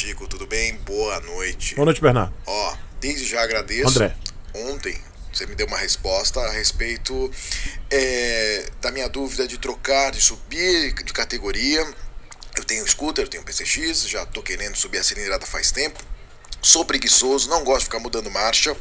Chico, tudo bem? Boa noite. Boa noite, Bernardo. Ó, desde já agradeço. André. Ontem você me deu uma resposta a respeito é, da minha dúvida de trocar, de subir de categoria. Eu tenho scooter, eu tenho PCX, já tô querendo subir a cilindrada faz tempo. Sou preguiçoso, não gosto de ficar mudando marcha.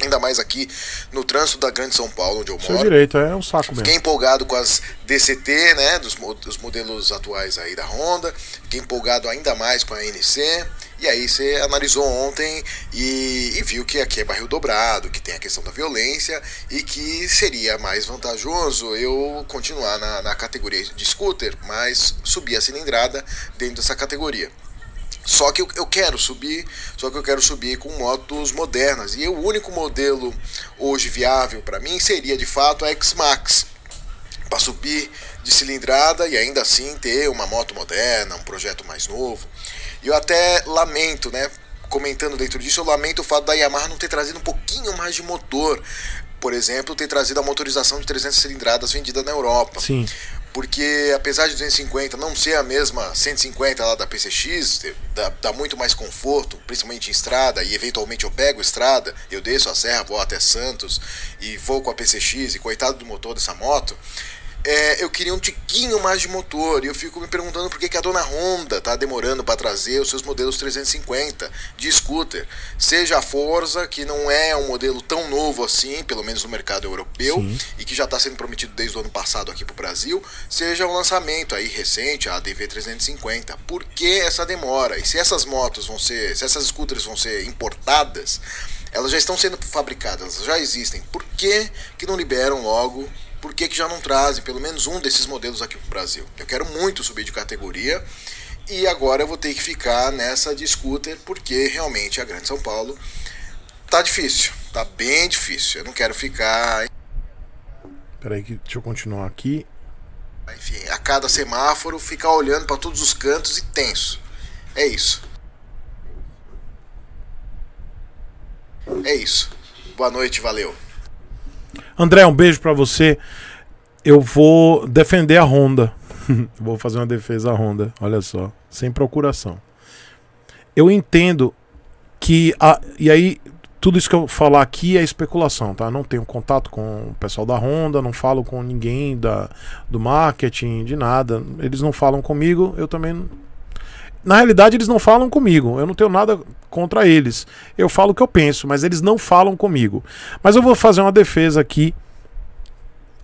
Ainda mais aqui no trânsito da Grande São Paulo, onde eu Seu moro. Seu direito, é um saco mesmo. Fiquei empolgado com as DCT, né, dos, dos modelos atuais aí da Honda. Fiquei empolgado ainda mais com a NC. E aí você analisou ontem e, e, viu que aqui é barril dobrado, que tem a questão da violência e que seria mais vantajoso eu continuar na, na categoria de scooter, mas subir a cilindrada dentro dessa categoria. Só que eu quero subir, só que eu quero subir com motos modernas. E o único modelo hoje viável para mim seria de fato a X-Max. Para subir de cilindrada e ainda assim ter uma moto moderna, um projeto mais novo. E eu até lamento, né? Comentando dentro disso, eu lamento o fato da Yamaha não ter trazido um pouquinho mais de motor. Por exemplo, ter trazido a motorização de 300 cilindradas vendida na Europa. Sim porque apesar de 250 não ser a mesma 150 lá da PCX, eh, dá, dá, muito mais conforto, principalmente em estrada, e eventualmente eu pego estrada, eu desço a serra, vou até Santos e vou com a PCX, e coitado do motor dessa moto, é, eu queria um tiquinho mais de motor. E eu fico me perguntando por que, que a dona Honda tá demorando para trazer os seus modelos 350 de scooter. Seja a Forza, que não é um modelo tão novo assim, pelo menos no mercado europeu, Sim. e que já está sendo prometido desde o ano passado aqui para o Brasil, seja o um lançamento aí recente, a ADV 350. Por que essa demora? E se essas motos vão ser, se essas scooters vão ser importadas, elas já estão sendo fabricadas, elas já existem. Por que, que não liberam logo por que, que já não trazem pelo menos um desses modelos aqui para o Brasil? Eu quero muito subir de categoria e agora eu vou ter que ficar nessa de scooter porque realmente a Grande São Paulo tá difícil, tá bem difícil. Eu não quero ficar. Peraí, que deixa eu continuar aqui. Enfim, a cada semáforo ficar olhando para todos os cantos e tenso. É isso. É isso. Boa noite, valeu. André, um beijo para você. Eu vou defender a Honda. vou fazer uma defesa à Honda, olha só, sem procuração. Eu entendo que a, e aí tudo isso que eu falar aqui é especulação, tá? Não tenho contato com o pessoal da Honda, não falo com ninguém da, do marketing, de nada. Eles não falam comigo, eu também na realidade, eles não falam comigo. Eu não tenho nada contra eles. Eu falo o que eu penso, mas eles não falam comigo. Mas eu vou fazer uma defesa aqui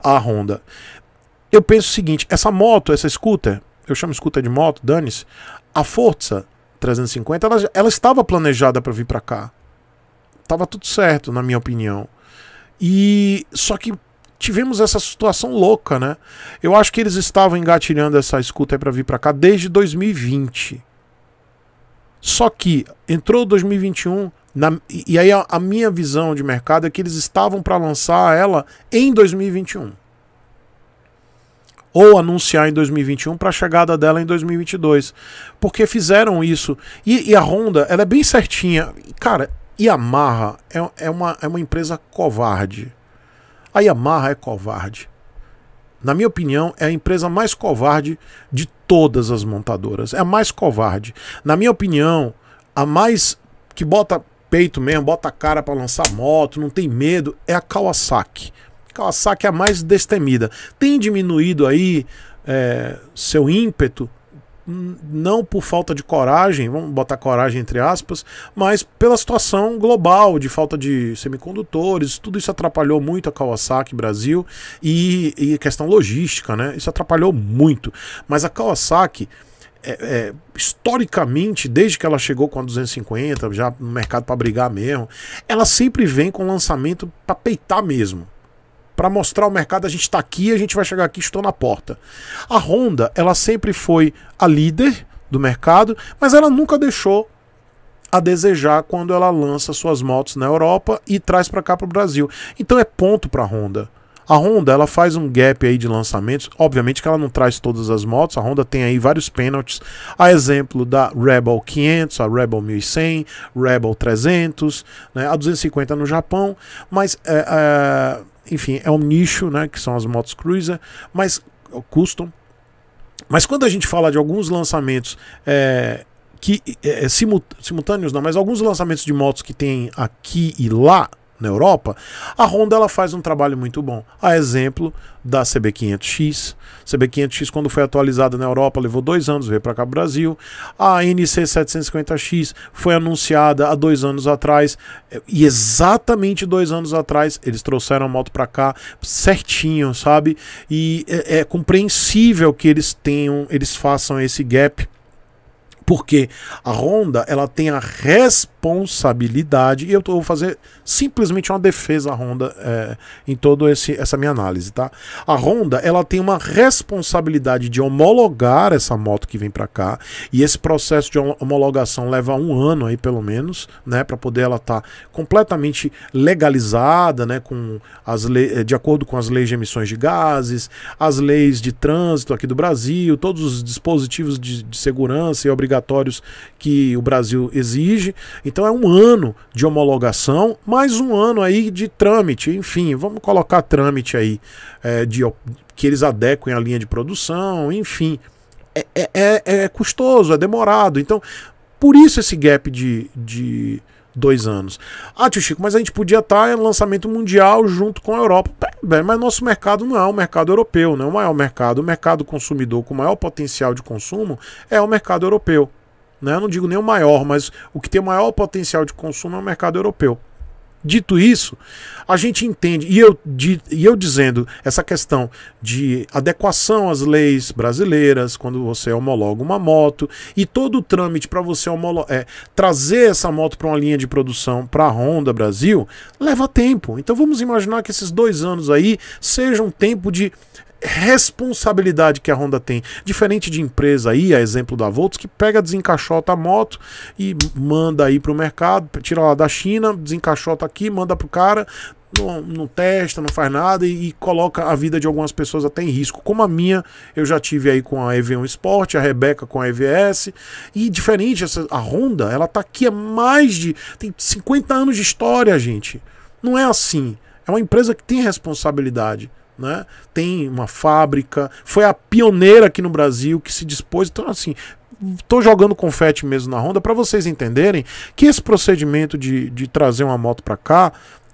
à Honda. Eu penso o seguinte: essa moto, essa scooter, eu chamo scooter de moto, dane-se, a Forza 350, ela, ela estava planejada para vir para cá. Tava tudo certo, na minha opinião. E só que tivemos essa situação louca, né? Eu acho que eles estavam engatilhando essa escuta para vir para cá desde 2020. Só que entrou 2021, na, e aí a, a, minha visão de mercado é que eles estavam para lançar ela em 2021. Ou anunciar em 2021 para a chegada dela em 2022. Porque fizeram isso. E, e a Honda, ela é bem certinha. Cara, Yamaha é, é, uma, é uma empresa covarde a Yamaha é covarde. Na minha opinião, é a empresa mais covarde de todas as montadoras. É a mais covarde. Na minha opinião, a mais que bota peito mesmo, bota cara para lançar moto, não tem medo, é a Kawasaki. Kawasaki é a mais destemida. Tem diminuído aí é, seu ímpeto não por falta de coragem, vamos botar coragem entre aspas, mas pela situação global de falta de semicondutores, tudo isso atrapalhou muito a Kawasaki Brasil e, e questão logística, né? Isso atrapalhou muito. Mas a Kawasaki é, é, historicamente, desde que ela chegou com a 250, já no mercado para brigar mesmo, ela sempre vem com lançamento para peitar mesmo para mostrar ao mercado a gente está aqui, a gente vai chegar aqui, estou na porta. A Honda, ela sempre foi a líder do mercado, mas ela nunca deixou a desejar quando ela lança suas motos na Europa e traz para cá para o Brasil. Então é ponto para a Honda. A Honda ela faz um gap aí de lançamentos. Obviamente que ela não traz todas as motos. A Honda tem aí vários pênaltis. A exemplo da Rebel 500, a Rebel 1100, Rebel 300, né? a 250 no Japão. Mas é, é enfim, é um nicho, né, que são as motos cruiser, mas eh, custom. Mas quando a gente fala de alguns lançamentos é, que é, simultâneos não, mas alguns lançamentos de motos que tem aqui e lá, na Europa, a Honda ela faz um trabalho muito bom. A exemplo da CB500X. CB500X, quando foi atualizada na Europa, levou dois anos, veio para cá para o Brasil. A NC750X foi anunciada há dois anos atrás, e exatamente dois anos atrás eles trouxeram a moto para cá certinho, sabe? E é, é compreensível que eles tenham, eles façam esse gap porque a Honda ela tem a responsabilidade responsabilidade. E eu vou fazer simplesmente uma defesa à Honda é, em toda essa minha análise, tá? A Honda ela tem uma responsabilidade de homologar essa moto que vem para cá. E esse processo de homologação leva um ano aí, pelo menos, né? Para poder ela estar tá completamente legalizada, né? Com as é, de acordo com as leis de emissões de gases, as leis de trânsito aqui do Brasil, todos os dispositivos de, de segurança e obrigatórios que o Brasil exige. Então, então é um ano de homologação, mais um ano aí de trâmite, enfim, vamos colocar trâmite aí, é, de, que eles adequem a linha de produção, enfim. É, é, é, é, custoso, é demorado. Então, por isso esse gap de, de dois anos. Ah, tio Chico, mas a gente podia estar tá em lançamento mundial junto com a Europa. mas nosso mercado não é o um mercado europeu, não é o maior mercado. O mercado consumidor com maior potencial de consumo é o mercado europeu. Né? Eu não digo nem o maior, mas o que tem o maior potencial de consumo é o mercado europeu. Dito isso, a gente entende, e eu, de, e eu dizendo essa questão de adequação às leis brasileiras, quando você homologa uma moto, e todo o trâmite para você é, trazer essa moto para uma linha de produção para a Honda Brasil, leva tempo. Então vamos imaginar que esses dois anos aí sejam um tempo de responsabilidade que a Honda tem. Diferente de empresa aí, a exemplo da Volts, que pega, desencaixota a moto e manda aí para o mercado, tira lá da China, desencaixota aqui, manda pro cara, não, não, testa, não faz nada e, e, coloca a vida de algumas pessoas até em risco. Como a minha, eu já tive aí com a EV1 Sport, a Rebeca com a EVS. E diferente, essa, a Honda, ela tá aqui há mais de. tem 50 anos de história, gente. Não é assim. É uma empresa que tem responsabilidade. Né? Tem uma fábrica, foi a pioneira aqui no Brasil que se dispôs. Então, assim, estou jogando confete mesmo na Honda para vocês entenderem que esse procedimento de, de trazer uma moto para cá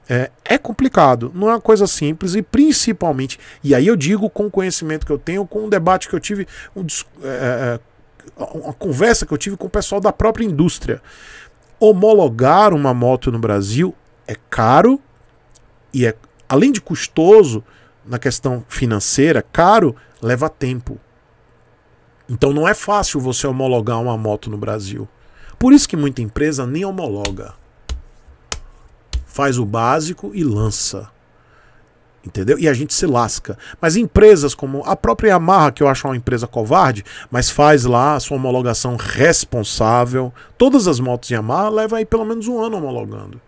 é, é, complicado, não é uma coisa simples e principalmente, e aí eu digo com o conhecimento que eu tenho, com o debate que eu tive, um, é, é, é, uma conversa que eu tive com o pessoal da própria indústria. Homologar uma moto no Brasil é caro e é além de custoso, na questão financeira, caro, leva tempo. Então não é fácil você homologar uma moto no Brasil. Por isso que muita empresa nem homologa. Faz o básico e lança. Entendeu? E a gente se lasca. Mas empresas como a própria Yamaha, que eu acho uma empresa covarde, mas faz lá a sua homologação responsável. Todas as motos Yamaha levam aí pelo menos um ano homologando.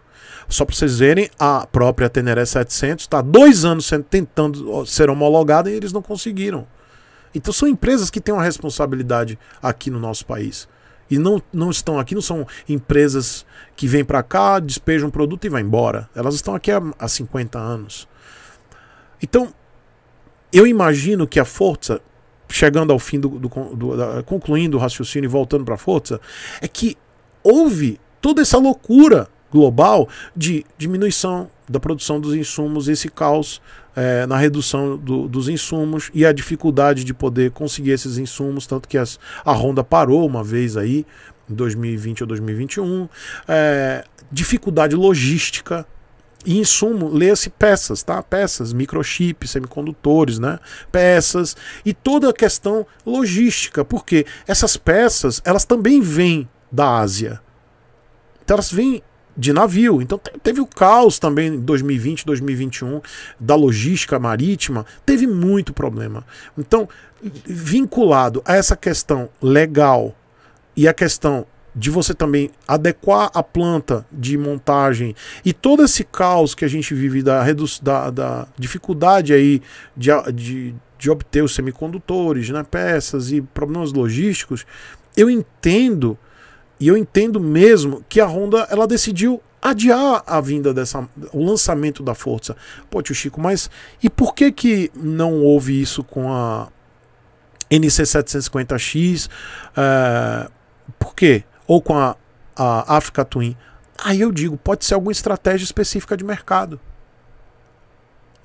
Só para vocês verem, a própria Teneré 700 está dois anos tentando ser homologada e eles não conseguiram. Então são empresas que têm uma responsabilidade aqui no nosso país. E não, não estão aqui, não são empresas que vêm para cá, despejam um produto e vão embora. Elas estão aqui há, há 50 anos. Então, eu imagino que a Força, chegando ao fim do, do, do da, concluindo o raciocínio e voltando para a Força, é que houve toda essa loucura global de diminuição da produção dos insumos, esse caos é, na redução do, dos insumos e a dificuldade de poder conseguir esses insumos, tanto que as, a Honda parou uma vez aí, em 2020 ou 2021, é, dificuldade logística e insumo, lê-se peças, tá? Peças, microchips, semicondutores, né? Peças e toda a questão logística, porque essas peças, elas também vêm da Ásia. Então elas vêm de navio. Então teve o caos também em 2020, 2021 da logística marítima, teve muito problema. Então, vinculado a essa questão legal e a questão de você também adequar a planta de montagem e todo esse caos que a gente vive da, da, da dificuldade aí de, de, de obter os semicondutores, né, peças e problemas logísticos, eu entendo e eu entendo mesmo que a Honda ela decidiu adiar a vinda dessa o lançamento da Forza. Pô, tio Chico, mas e por que que não houve isso com a NC750X? Eh, por quê? Ou com a, a Africa Twin? Aí eu digo, pode ser alguma estratégia específica de mercado.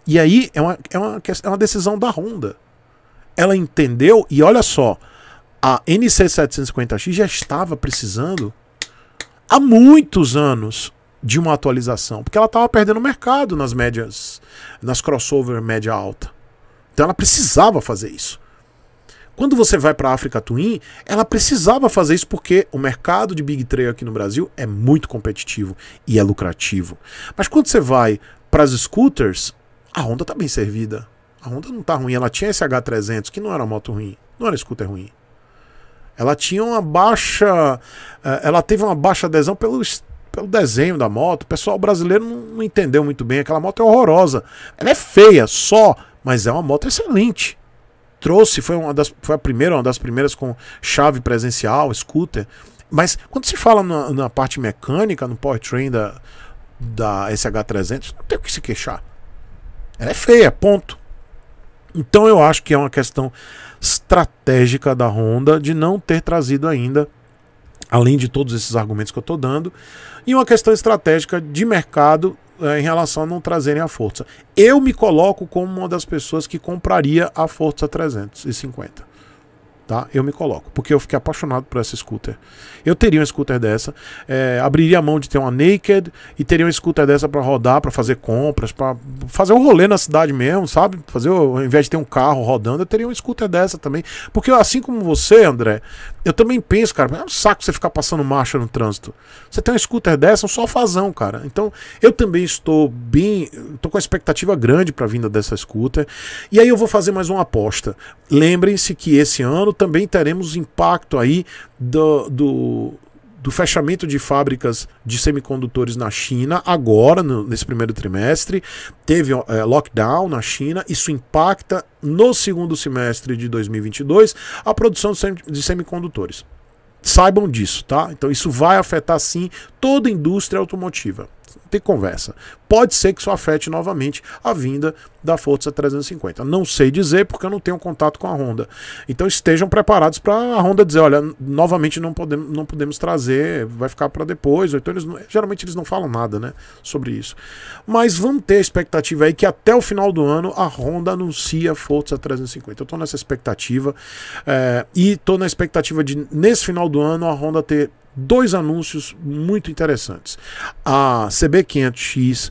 E aí é uma, é uma, é uma decisão da Honda. Ela entendeu, e olha só, a NC750X já estava precisando há muitos anos de uma atualização, porque ela estava perdendo mercado nas médias, nas crossover média alta. Então ela precisava fazer isso. Quando você vai para a África Twin, ela precisava fazer isso porque o mercado de Big Trail aqui no Brasil é muito competitivo e é lucrativo. Mas quando você vai para as scooters, a Honda está bem servida. A Honda não está ruim, ela tinha esse H300, que não era moto ruim, não era scooter ruim. Ela tinha uma baixa. Eh, ela teve uma baixa adesão pelo, pelo desenho da moto. O pessoal brasileiro não entendeu muito bem. Aquela moto é horrorosa. Ela é feia só, mas é uma moto excelente. Trouxe, foi uma das. Foi a primeira, uma das primeiras com chave presencial, scooter. Mas quando se fala na, na parte mecânica, no powertrain da, da SH300, não tem o que se queixar. Ela é feia, ponto. Então eu acho que é uma questão estratégica da Honda de não ter trazido ainda, além de todos esses argumentos que eu estou dando, e uma questão estratégica de mercado é, em relação a não trazerem a Forza. Eu me coloco como uma das pessoas que compraria a Forza 350 tá? Eu me coloco, porque eu fiquei apaixonado por essa scooter. Eu teria uma scooter dessa, é, abriria a mão de ter uma Naked e teria uma scooter dessa para rodar, para fazer compras, para fazer um rolê na cidade mesmo, sabe? Fazer, ao invés de ter um carro rodando, eu teria uma scooter dessa também. Porque assim como você, André, eu também penso, cara, é um saco você ficar passando marcha no trânsito. Você tem uma scooter dessa, é um sofazão, cara. Então, eu também estou bem, estou com a expectativa grande para a vinda dessa scooter. E aí eu vou fazer mais uma aposta. Lembrem-se que esse ano também teremos impacto aí do, do, do fechamento de fábricas de semicondutores na China, agora, no, nesse primeiro trimestre, teve é, lockdown na China, isso impacta no segundo semestre de 2022 a produção de, de semicondutores. Saibam disso, tá? Então isso vai afetar sim toda a indústria automotiva ter conversa. Pode ser que isso afete novamente a vinda da Forza 350. Não sei dizer porque eu não tenho contato com a Honda. Então estejam preparados para a Honda dizer, olha, novamente não podemos, não podemos trazer, vai ficar para depois. então eles geralmente eles não falam nada, né, sobre isso. Mas vamos ter a expectativa aí que até o final do ano a Honda anuncia Forza 350. Eu estou nessa expectativa é, e estou na expectativa de nesse final do ano a Honda ter dois anúncios muito interessantes. A CB500X,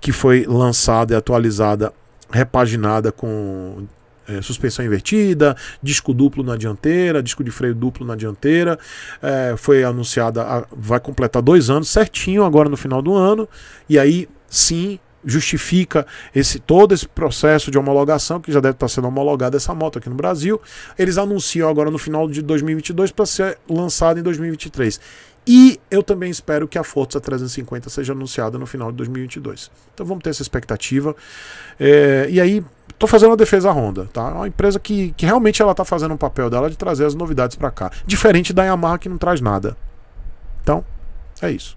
que foi lançada e atualizada, repaginada com é, suspensão invertida, disco duplo na dianteira, disco de freio duplo na dianteira. É, foi anunciada, a, vai completar dois anos certinho agora no final do ano. E aí sim justifica esse todo esse processo de homologação, que já deve estar sendo homologada essa moto aqui no Brasil. Eles anunciam agora no final de 2022 para ser lançada em 2023. E eu também espero que a Forza 350 seja anunciada no final de 2022. Então vamos ter essa expectativa. É, e aí, tô fazendo uma defesa à Honda, tá? É uma empresa que, que realmente ela tá fazendo o um papel dela de trazer as novidades para cá. Diferente da Yamaha que não traz nada. Então, é isso.